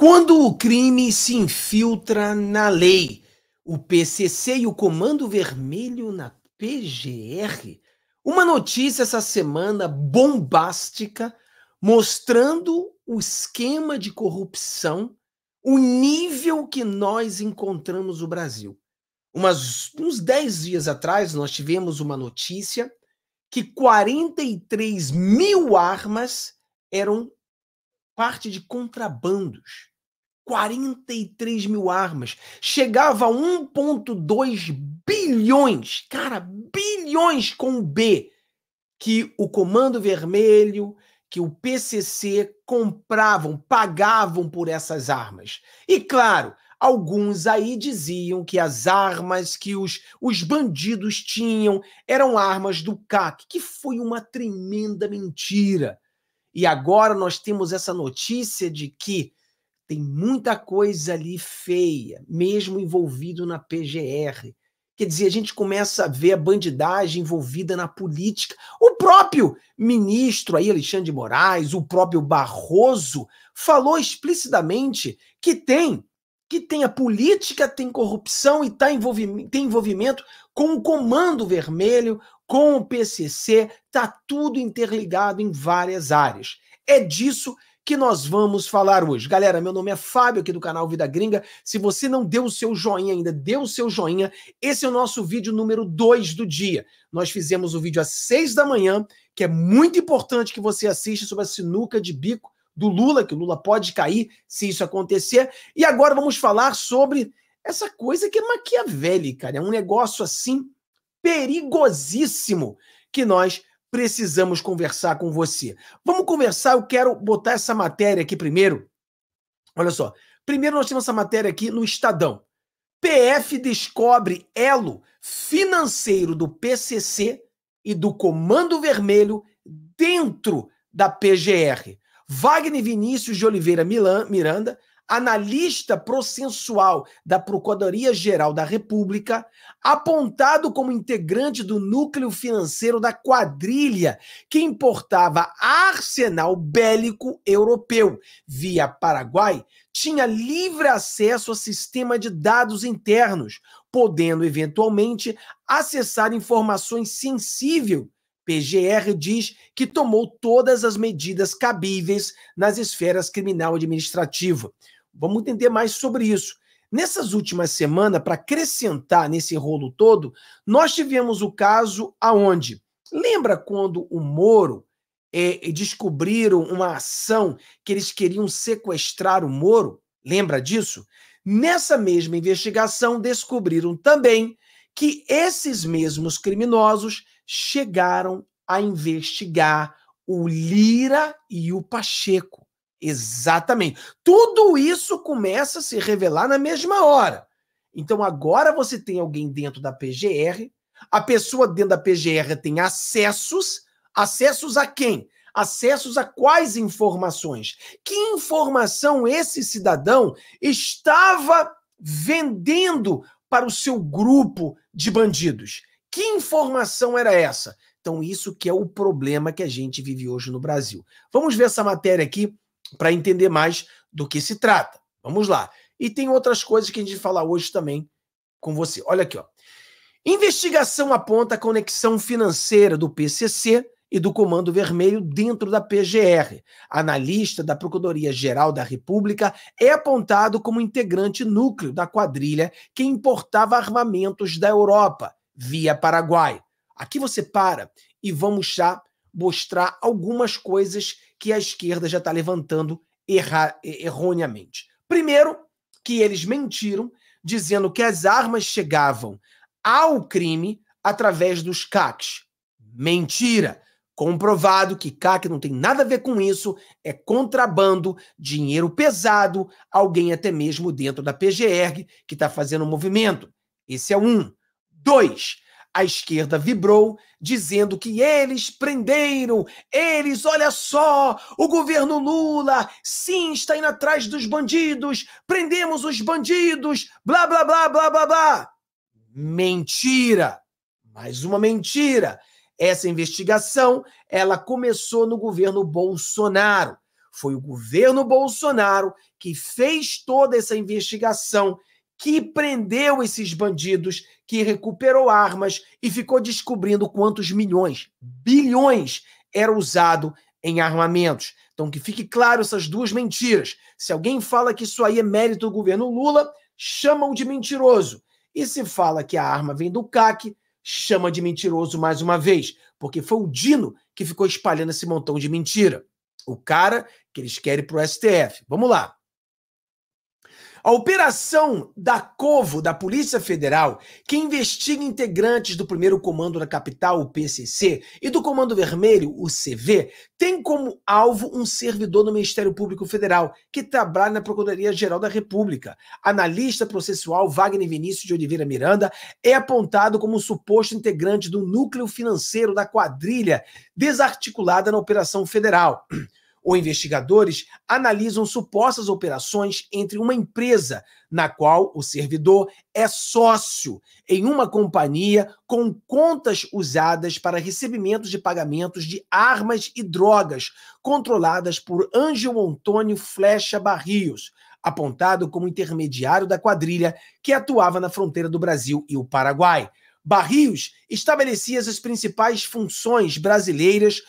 Quando o crime se infiltra na lei, o PCC e o Comando Vermelho na PGR. Uma notícia essa semana bombástica mostrando o esquema de corrupção, o nível que nós encontramos no Brasil. Umas, uns 10 dias atrás, nós tivemos uma notícia que 43 mil armas eram parte de contrabandos. 43 mil armas, chegava a 1,2 bilhões, cara, bilhões com B, que o Comando Vermelho, que o PCC compravam, pagavam por essas armas. E claro, alguns aí diziam que as armas que os, os bandidos tinham eram armas do CAC, que foi uma tremenda mentira. E agora nós temos essa notícia de que tem muita coisa ali feia, mesmo envolvido na PGR. Quer dizer, a gente começa a ver a bandidagem envolvida na política. O próprio ministro aí, Alexandre de Moraes, o próprio Barroso, falou explicitamente que tem, que tem a política, tem corrupção e tá envolvimento, tem envolvimento com o Comando Vermelho, com o PCC, tá tudo interligado em várias áreas. É disso que nós vamos falar hoje. Galera, meu nome é Fábio aqui do canal Vida Gringa. Se você não deu o seu joinha ainda, dê o seu joinha. Esse é o nosso vídeo número 2 do dia. Nós fizemos o vídeo às 6 da manhã, que é muito importante que você assista sobre a sinuca de bico do Lula, que o Lula pode cair se isso acontecer. E agora vamos falar sobre essa coisa que é maquiavélica, é né? um negócio assim perigosíssimo que nós precisamos conversar com você. Vamos conversar, eu quero botar essa matéria aqui primeiro. Olha só. Primeiro nós temos essa matéria aqui no Estadão. PF descobre elo financeiro do PCC e do Comando Vermelho dentro da PGR. Wagner Vinícius de Oliveira Miranda analista processual da Procuradoria Geral da República, apontado como integrante do núcleo financeiro da quadrilha que importava arsenal bélico europeu via Paraguai, tinha livre acesso a sistema de dados internos, podendo eventualmente acessar informações sensíveis PGR diz que tomou todas as medidas cabíveis nas esferas criminal e administrativa. Vamos entender mais sobre isso. Nessas últimas semanas, para acrescentar nesse rolo todo, nós tivemos o caso aonde? Lembra quando o Moro é, descobriram uma ação que eles queriam sequestrar o Moro? Lembra disso? Nessa mesma investigação, descobriram também que esses mesmos criminosos chegaram a investigar o Lira e o Pacheco. Exatamente. Tudo isso começa a se revelar na mesma hora. Então agora você tem alguém dentro da PGR, a pessoa dentro da PGR tem acessos, acessos a quem? Acessos a quais informações? Que informação esse cidadão estava vendendo para o seu grupo de bandidos? Que informação era essa? Então, isso que é o problema que a gente vive hoje no Brasil. Vamos ver essa matéria aqui para entender mais do que se trata. Vamos lá. E tem outras coisas que a gente vai falar hoje também com você. Olha aqui, ó. Investigação aponta a conexão financeira do PCC e do Comando Vermelho dentro da PGR. Analista da Procuradoria-Geral da República é apontado como integrante núcleo da quadrilha que importava armamentos da Europa via Paraguai. Aqui você para e vamos já mostrar algumas coisas que a esquerda já está levantando erra, erroneamente. Primeiro, que eles mentiram, dizendo que as armas chegavam ao crime através dos CACs. Mentira! Comprovado que CAC não tem nada a ver com isso, é contrabando, dinheiro pesado, alguém até mesmo dentro da PGR que está fazendo o movimento. Esse é um. Dois, a esquerda vibrou, dizendo que eles prenderam, eles, olha só, o governo Lula, sim, está indo atrás dos bandidos, prendemos os bandidos, blá, blá, blá, blá, blá, blá. Mentira! Mais uma mentira. Essa investigação, ela começou no governo Bolsonaro. Foi o governo Bolsonaro que fez toda essa investigação que prendeu esses bandidos, que recuperou armas e ficou descobrindo quantos milhões, bilhões era usado em armamentos. Então que fique claro essas duas mentiras. Se alguém fala que isso aí é mérito do governo Lula, chamam de mentiroso. E se fala que a arma vem do CAC, chama de mentiroso mais uma vez, porque foi o Dino que ficou espalhando esse montão de mentira. O cara que eles querem para o STF. Vamos lá. A operação da COVO, da Polícia Federal, que investiga integrantes do primeiro comando da capital, o PCC, e do Comando Vermelho, o CV, tem como alvo um servidor do Ministério Público Federal, que trabalha na Procuradoria-Geral da República. Analista processual Wagner Vinícius de Oliveira Miranda é apontado como suposto integrante do núcleo financeiro da quadrilha desarticulada na Operação Federal ou investigadores analisam supostas operações entre uma empresa na qual o servidor é sócio em uma companhia com contas usadas para recebimento de pagamentos de armas e drogas controladas por Ângelo Antônio Flecha Barrios, apontado como intermediário da quadrilha que atuava na fronteira do Brasil e o Paraguai. Barrios estabelecia as principais funções brasileiras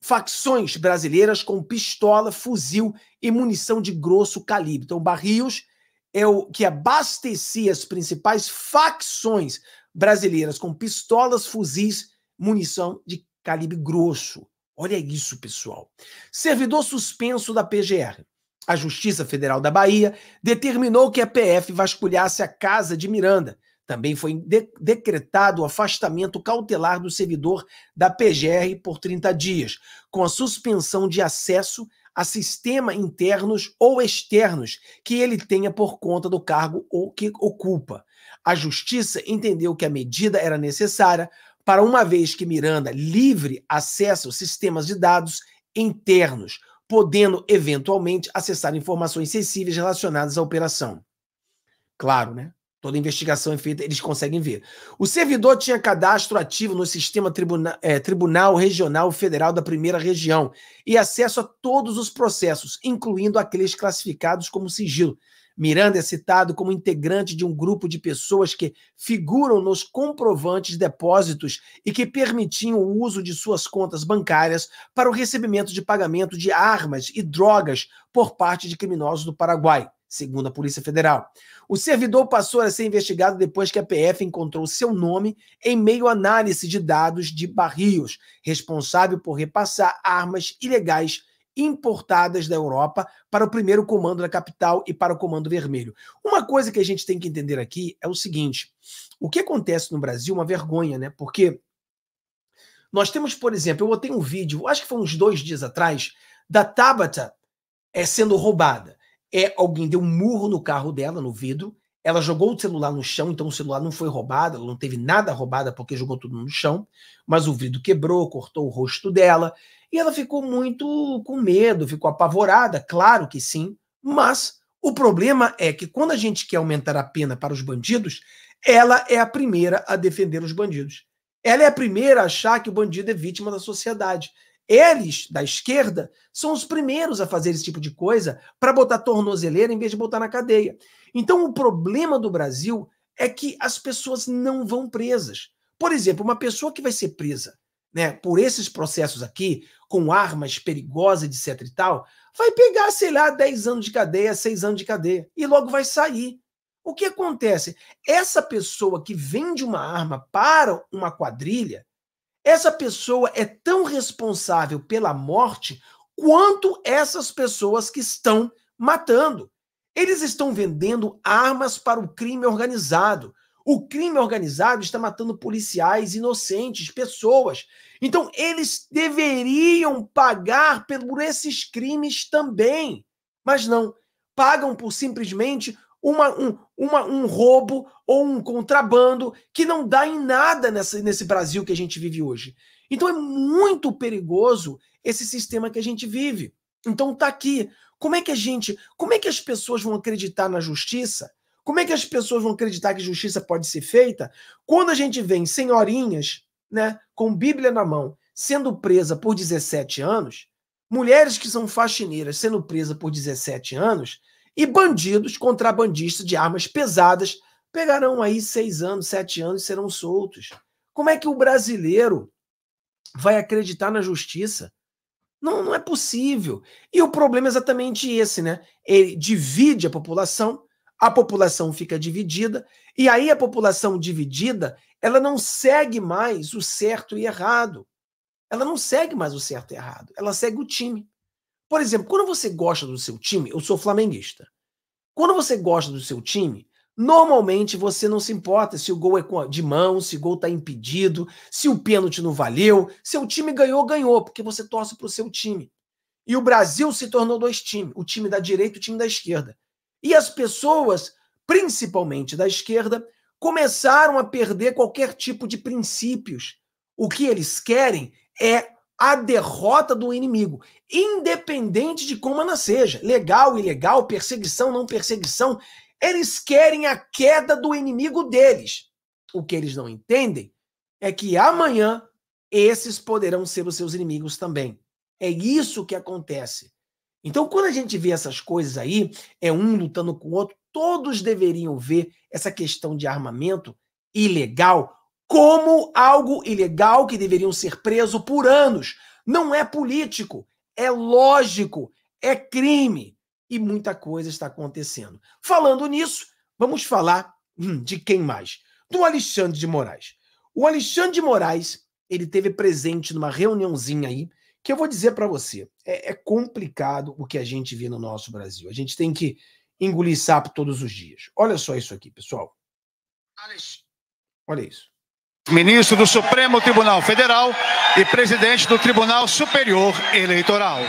facções brasileiras com pistola, fuzil e munição de grosso calibre. Então, Barrios é o que abastecia as principais facções brasileiras com pistolas, fuzis, munição de calibre grosso. Olha isso, pessoal. Servidor suspenso da PGR. A Justiça Federal da Bahia determinou que a PF vasculhasse a casa de Miranda, também foi de decretado o afastamento cautelar do servidor da PGR por 30 dias, com a suspensão de acesso a sistemas internos ou externos que ele tenha por conta do cargo ou que ocupa. A justiça entendeu que a medida era necessária para uma vez que Miranda livre acesso aos sistemas de dados internos, podendo eventualmente acessar informações sensíveis relacionadas à operação. Claro, né? Toda investigação é feita, eles conseguem ver. O servidor tinha cadastro ativo no sistema tribuna, é, Tribunal Regional Federal da Primeira Região e acesso a todos os processos, incluindo aqueles classificados como sigilo. Miranda é citado como integrante de um grupo de pessoas que figuram nos comprovantes depósitos e que permitiam o uso de suas contas bancárias para o recebimento de pagamento de armas e drogas por parte de criminosos do Paraguai segundo a Polícia Federal. O servidor passou a ser investigado depois que a PF encontrou seu nome em meio à análise de dados de Barrios, responsável por repassar armas ilegais importadas da Europa para o primeiro comando da capital e para o comando vermelho. Uma coisa que a gente tem que entender aqui é o seguinte: o que acontece no Brasil é uma vergonha, né? Porque nós temos, por exemplo, eu botei um vídeo, acho que foi uns dois dias atrás, da Tabata é, sendo roubada é alguém deu um murro no carro dela, no vidro, ela jogou o celular no chão, então o celular não foi roubado, ela não teve nada roubada porque jogou tudo no chão, mas o vidro quebrou, cortou o rosto dela, e ela ficou muito com medo, ficou apavorada, claro que sim, mas o problema é que quando a gente quer aumentar a pena para os bandidos, ela é a primeira a defender os bandidos. Ela é a primeira a achar que o bandido é vítima da sociedade. Eles, da esquerda, são os primeiros a fazer esse tipo de coisa para botar tornozeleira em vez de botar na cadeia. Então, o problema do Brasil é que as pessoas não vão presas. Por exemplo, uma pessoa que vai ser presa né, por esses processos aqui, com armas perigosas, etc e tal, vai pegar, sei lá, 10 anos de cadeia, 6 anos de cadeia, e logo vai sair. O que acontece? Essa pessoa que vende uma arma para uma quadrilha, essa pessoa é tão responsável pela morte quanto essas pessoas que estão matando. Eles estão vendendo armas para o crime organizado. O crime organizado está matando policiais inocentes, pessoas. Então, eles deveriam pagar por esses crimes também. Mas não. Pagam por simplesmente uma, um, uma, um roubo ou um contrabando que não dá em nada nessa, nesse Brasil que a gente vive hoje. Então é muito perigoso esse sistema que a gente vive. Então tá aqui. Como é que a gente, como é que as pessoas vão acreditar na justiça? Como é que as pessoas vão acreditar que justiça pode ser feita quando a gente vem senhorinhas, né, com Bíblia na mão, sendo presa por 17 anos, mulheres que são faxineiras sendo presa por 17 anos, e bandidos, contrabandistas de armas pesadas, pegarão aí seis anos, sete anos e serão soltos. Como é que o brasileiro vai acreditar na justiça? Não, não é possível. E o problema é exatamente esse, né? Ele divide a população, a população fica dividida, e aí a população dividida, ela não segue mais o certo e errado. Ela não segue mais o certo e errado, ela segue o time. Por exemplo, quando você gosta do seu time, eu sou flamenguista. Quando você gosta do seu time, normalmente você não se importa se o gol é de mão, se o gol está impedido, se o pênalti não valeu, se o time ganhou, ganhou, porque você torce para o seu time. E o Brasil se tornou dois times, o time da direita e o time da esquerda. E as pessoas, principalmente da esquerda, começaram a perder qualquer tipo de princípios. O que eles querem é a derrota do inimigo, independente de como ela seja, legal, ilegal, perseguição, não perseguição, eles querem a queda do inimigo deles. O que eles não entendem é que amanhã esses poderão ser os seus inimigos também. É isso que acontece. Então, quando a gente vê essas coisas aí, é um lutando com o outro, todos deveriam ver essa questão de armamento ilegal como algo ilegal que deveriam ser presos por anos. Não é político, é lógico, é crime. E muita coisa está acontecendo. Falando nisso, vamos falar hum, de quem mais? Do Alexandre de Moraes. O Alexandre de Moraes, ele teve presente numa reuniãozinha aí, que eu vou dizer para você, é, é complicado o que a gente vê no nosso Brasil. A gente tem que engolir sapo todos os dias. Olha só isso aqui, pessoal. Olha isso ministro do Supremo Tribunal Federal e presidente do Tribunal Superior Eleitoral.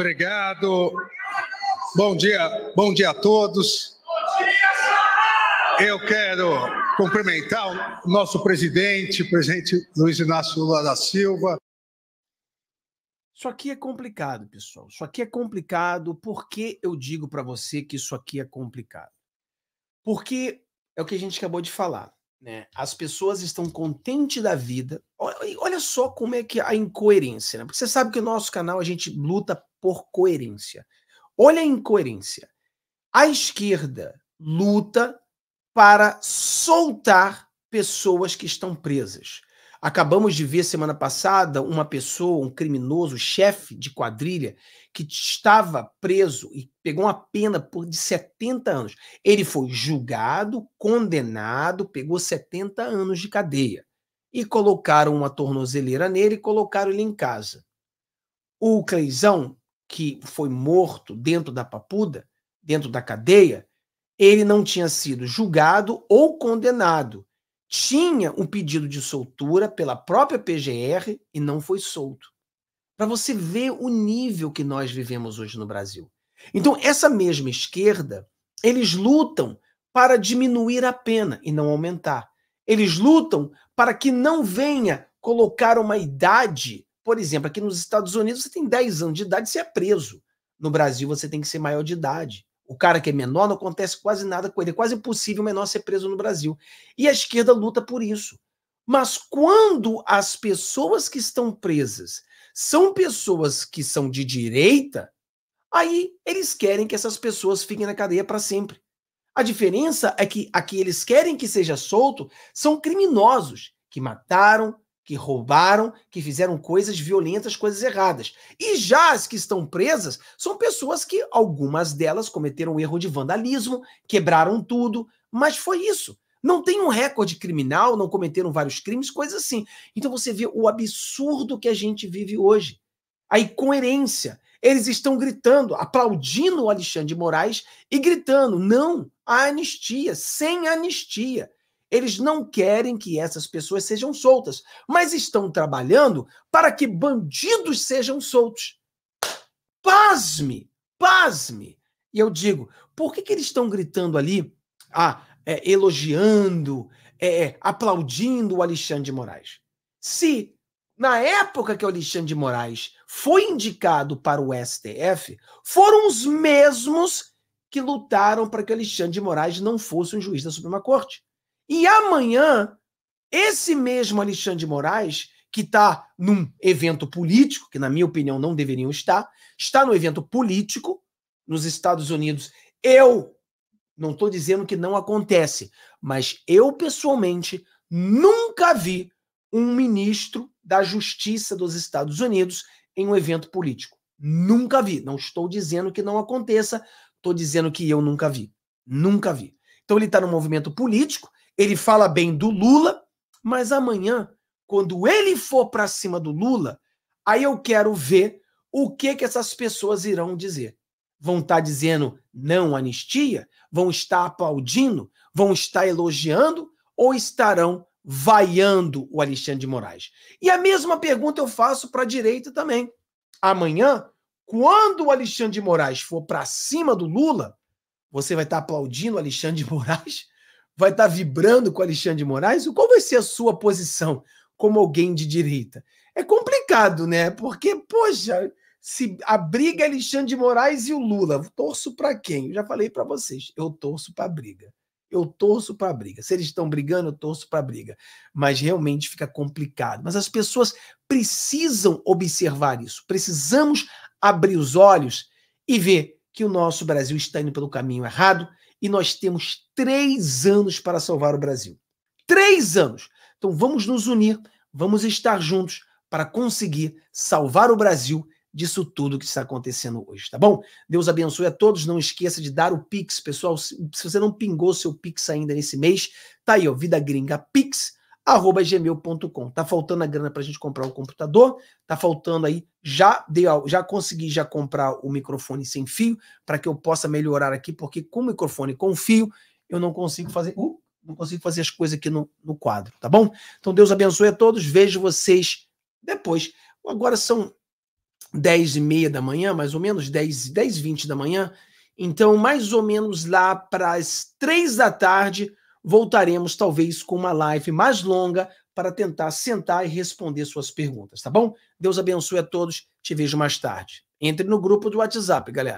Obrigado. Bom dia, bom dia a todos. Eu quero cumprimentar o nosso presidente, o presidente Luiz Inácio Lula da Silva. Isso aqui é complicado, pessoal. Isso aqui é complicado. Por que eu digo para você que isso aqui é complicado? Porque é o que a gente acabou de falar. Né? As pessoas estão contentes da vida. Olha só como é que a incoerência, né? Porque você sabe que o nosso canal a gente luta por coerência. Olha a incoerência. A esquerda luta para soltar pessoas que estão presas. Acabamos de ver semana passada uma pessoa, um criminoso, chefe de quadrilha, que estava preso e pegou uma pena por de 70 anos. Ele foi julgado, condenado, pegou 70 anos de cadeia. E colocaram uma tornozeleira nele e colocaram ele em casa. O Cleizão, que foi morto dentro da papuda, dentro da cadeia, ele não tinha sido julgado ou condenado tinha um pedido de soltura pela própria PGR e não foi solto. Para você ver o nível que nós vivemos hoje no Brasil. Então, essa mesma esquerda, eles lutam para diminuir a pena e não aumentar. Eles lutam para que não venha colocar uma idade. Por exemplo, aqui nos Estados Unidos você tem 10 anos de idade e você é preso. No Brasil você tem que ser maior de idade. O cara que é menor não acontece quase nada com ele. É quase impossível o menor ser preso no Brasil. E a esquerda luta por isso. Mas quando as pessoas que estão presas são pessoas que são de direita, aí eles querem que essas pessoas fiquem na cadeia para sempre. A diferença é que a que eles querem que seja solto são criminosos que mataram, que roubaram, que fizeram coisas violentas, coisas erradas. E já as que estão presas são pessoas que algumas delas cometeram um erro de vandalismo, quebraram tudo, mas foi isso. Não tem um recorde criminal, não cometeram vários crimes, coisas assim. Então você vê o absurdo que a gente vive hoje. A incoerência. Eles estão gritando, aplaudindo o Alexandre de Moraes e gritando: não, a anistia, sem anistia. Eles não querem que essas pessoas sejam soltas, mas estão trabalhando para que bandidos sejam soltos. Pasme, pasme. E eu digo, por que, que eles estão gritando ali, ah, é, elogiando, é, é aplaudindo o Alexandre de Moraes? Se na época que o Alexandre de Moraes foi indicado para o STF, foram os mesmos que lutaram para que o Alexandre de Moraes não fosse um juiz da Suprema Corte. E amanhã, esse mesmo Alexandre de Moraes, que está num evento político, que na minha opinião não deveriam estar, está no evento político nos Estados Unidos. Eu não estou dizendo que não acontece, mas eu pessoalmente nunca vi um ministro da Justiça dos Estados Unidos em um evento político. Nunca vi. Não estou dizendo que não aconteça, estou dizendo que eu nunca vi. Nunca vi. Então ele está no movimento político, ele fala bem do Lula, mas amanhã, quando ele for para cima do Lula, aí eu quero ver o que que essas pessoas irão dizer. Vão estar tá dizendo não anistia? Vão estar aplaudindo? Vão estar elogiando? Ou estarão vaiando o Alexandre de Moraes? E a mesma pergunta eu faço para a direita também. Amanhã, quando o Alexandre de Moraes for para cima do Lula, você vai estar tá aplaudindo o Alexandre de Moraes? vai estar tá vibrando com Alexandre de Moraes? Qual vai ser a sua posição como alguém de direita? É complicado, né? Porque, poxa, se a briga é Alexandre de Moraes e o Lula, torço para quem? Eu já falei para vocês, eu torço para a briga. Eu torço para a briga. Se eles estão brigando, eu torço para a briga. Mas realmente fica complicado. Mas as pessoas precisam observar isso. Precisamos abrir os olhos e ver que o nosso Brasil está indo pelo caminho errado e nós temos três anos para salvar o Brasil. Três anos! Então vamos nos unir, vamos estar juntos para conseguir salvar o Brasil disso tudo que está acontecendo hoje, tá bom? Deus abençoe a todos, não esqueça de dar o Pix, pessoal, se você não pingou seu Pix ainda nesse mês, tá aí, ó, Vida Gringa Pix, arroba gmail.com. Tá faltando a grana para a gente comprar um computador, tá faltando aí, já deu, já consegui já comprar o microfone sem fio para que eu possa melhorar aqui, porque com o microfone com fio eu não consigo fazer, uh, não consigo fazer as coisas aqui no, no quadro, tá bom? Então Deus abençoe a todos, vejo vocês depois. Agora são 10 e meia da manhã, mais ou menos, 10, 10 20 da manhã, então mais ou menos lá para as 3 da tarde voltaremos talvez com uma live mais longa para tentar sentar e responder suas perguntas, tá bom? Deus abençoe a todos. Te vejo mais tarde. Entre no grupo do WhatsApp, galera.